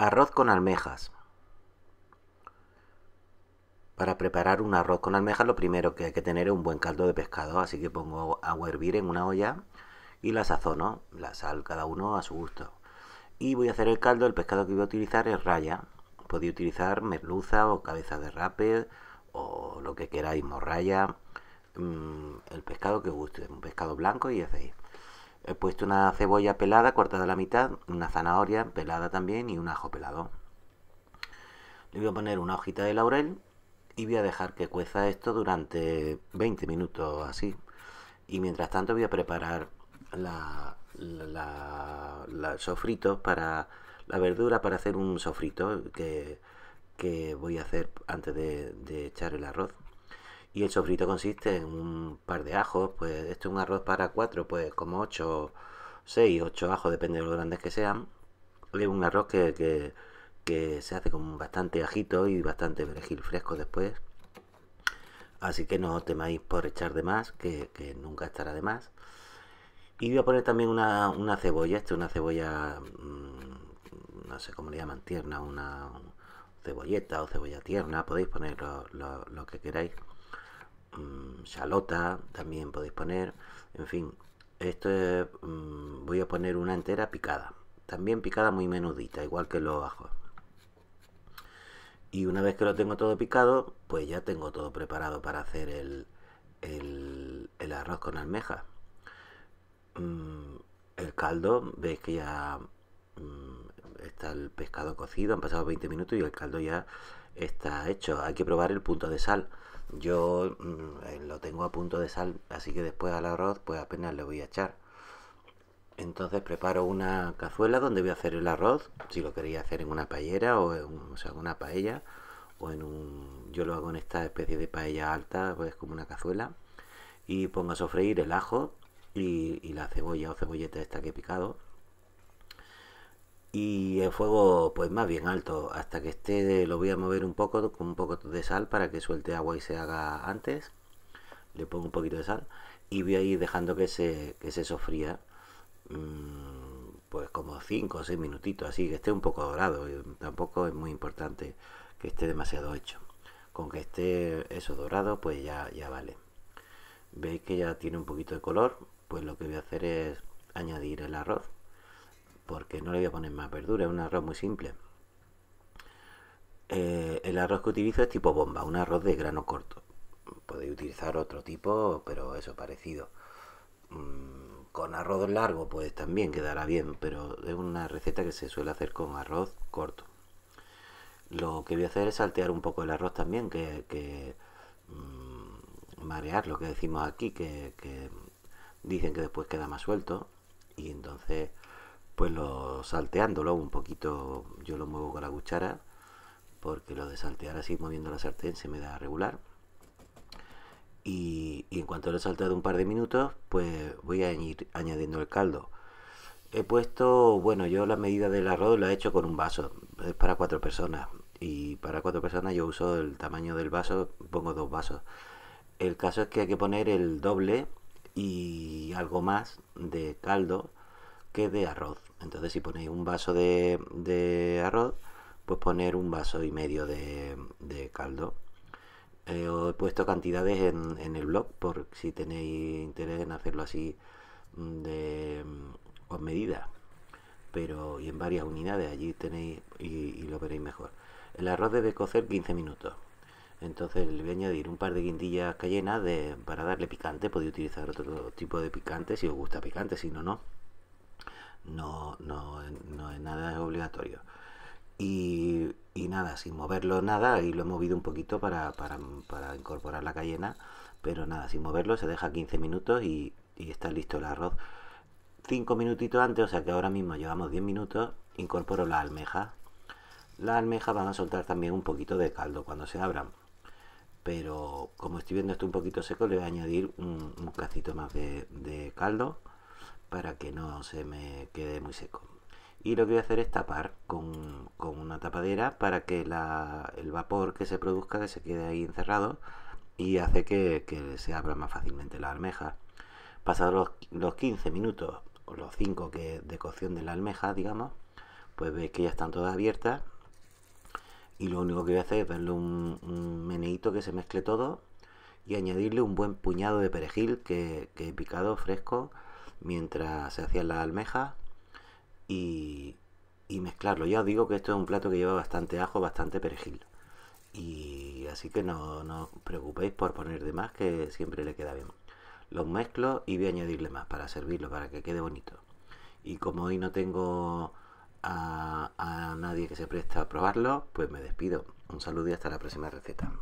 Arroz con almejas. Para preparar un arroz con almejas lo primero que hay que tener es un buen caldo de pescado, así que pongo agua a hervir en una olla y la sazono, la sal cada uno a su gusto. Y voy a hacer el caldo, el pescado que voy a utilizar es raya. Podéis utilizar merluza o cabeza de rape o lo que queráis, morraya, mm, el pescado que guste, un pescado blanco y hacéis. He puesto una cebolla pelada cortada a la mitad, una zanahoria pelada también y un ajo pelado. Le voy a poner una hojita de laurel y voy a dejar que cueza esto durante 20 minutos así. Y mientras tanto voy a preparar la, para la verdura para hacer un sofrito que, voy a hacer antes de echar el arroz. Y el sofrito consiste en un par de ajos, pues esto es un arroz para cuatro, pues como ocho, seis, 8 ajos, depende de lo grandes que sean. Es un arroz que, que, se hace con bastante ajito y bastante perejil fresco después. Así que no temáis por echar de más, que, nunca estará de más. Y voy a poner también una, una cebolla, esta una cebolla, mm, no sé cómo le llaman, tierna, una cebolleta o cebolla tierna, podéis poner lo que queráis chalota mm, también podéis poner, en fin, esto mm, voy a poner una entera picada, también picada muy menudita, igual que los ajos. Y una vez que lo tengo todo picado, pues ya tengo todo preparado para hacer el, el, arroz con almeja. Mm, el caldo, veis que ya está el pescado cocido, han pasado 20 minutos y el caldo ya está hecho. Hay que probar el punto de sal. Yo mm, eh, lo tengo a punto de sal, así que después al arroz pues apenas le voy a echar. Entonces preparo una cazuela donde voy a hacer el arroz, si lo quería hacer en una paellera o en una paella o en un yo lo hago en esta especie de paella alta, pues como una cazuela y pongo a sofreír el ajo y, la cebolla o cebolleta esta que he picado y el fuego pues más bien alto hasta que esté lo voy a mover un poco con un poco de sal para que suelte agua y se haga antes le pongo un poquito de sal y voy a ir dejando que se, que se sofría mm, pues como 5 o 6 minutitos así que esté un poco dorado eh, tampoco es muy importante que esté demasiado hecho con que esté eso dorado pues ya, ya vale veis que ya tiene un poquito de color pues lo que voy a hacer es añadir el arroz porque no le voy a poner más verdura, es un arroz muy simple. Eh, el arroz que utilizo es tipo bomba, un arroz de grano corto. Podéis utilizar otro tipo, pero eso parecido. Mm, con arroz largo, pues también quedará bien, pero es una receta que se suele hacer con arroz corto. Lo que voy a hacer es saltear un poco el arroz también, que, mm, marear, lo que decimos aquí, que, que dicen que después queda más suelto. Y entonces pues lo salteándolo un poquito, yo lo muevo con la cuchara, porque lo de saltear así moviendo la sartén se me da regular. Y, en cuanto lo he salteado un par de minutos, pues voy a ir añadiendo el caldo. He puesto, bueno, yo la medida del arroz la he hecho con un vaso, es para cuatro personas. Y para cuatro personas yo uso el tamaño del vaso, pongo dos vasos. El caso es que hay que poner el doble y algo más de caldo que de arroz. Entonces, si ponéis un vaso de, de arroz, pues poner un vaso y medio de, caldo. Eh, os he puesto cantidades en, en, el blog por si tenéis interés en hacerlo así mm, de, mm, con medida. Pero, y en varias unidades, allí tenéis y, lo veréis mejor. El arroz debe cocer 15 minutos. Entonces le voy a añadir un par de guindillas cayenas de, para darle picante. Podéis utilizar otro tipo de picante si os gusta picante, si no, no no, no, no es nada obligatorio. Y, y, nada, sin moverlo nada, y lo he movido un poquito para, para, para incorporar la cayena, pero nada, sin moverlo se deja 15 minutos y, está listo el arroz. 5 minutitos antes, o sea que ahora mismo llevamos 10 minutos, incorporo la almeja la almeja van a soltar también un poquito de caldo cuando se abran. Pero como estoy viendo esto un poquito seco, le voy a añadir un, un más de, de caldo para que no se me quede muy seco. Y lo que voy a hacer es tapar con, una tapadera para que el vapor que se produzca se quede ahí encerrado y hace que, se abra más fácilmente la almeja. Pasados los, 15 minutos o los 5 que, de cocción de la almeja, digamos, pues veis que ya están todas abiertas y lo único que voy a hacer es darle un, un que se mezcle todo y añadirle un buen puñado de perejil que, que he picado fresco mientras se hacían las almejas y, y mezclarlo. Ya os digo que esto es un plato que lleva bastante ajo, bastante perejil. Y así que no, os preocupéis por poner de más, que siempre le queda bien. Los mezclo y voy a añadirle más para servirlo, para que quede bonito. Y como hoy no tengo a, a nadie que se preste a probarlo, pues me despido. Un saludo y hasta la próxima receta.